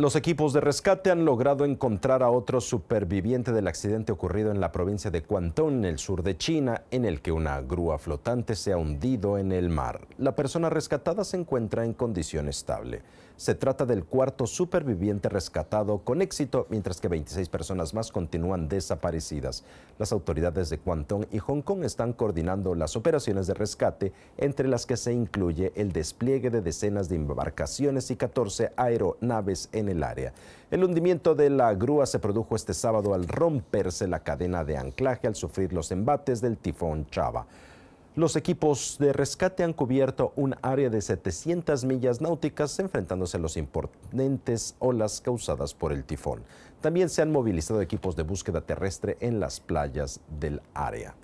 Los equipos de rescate han logrado encontrar a otro superviviente del accidente ocurrido en la provincia de Guangdong, en el sur de China, en el que una grúa flotante se ha hundido en el mar. La persona rescatada se encuentra en condición estable. Se trata del cuarto superviviente rescatado con éxito, mientras que 26 personas más continúan desaparecidas. Las autoridades de Guangdong y Hong Kong están coordinando las operaciones de rescate, entre las que se incluye el despliegue de decenas de embarcaciones y 14 aeronaves en el área. El hundimiento de la grúa se produjo este sábado al romperse la cadena de anclaje al sufrir los embates del tifón Chava. Los equipos de rescate han cubierto un área de 700 millas náuticas enfrentándose a las importantes olas causadas por el tifón. También se han movilizado equipos de búsqueda terrestre en las playas del área.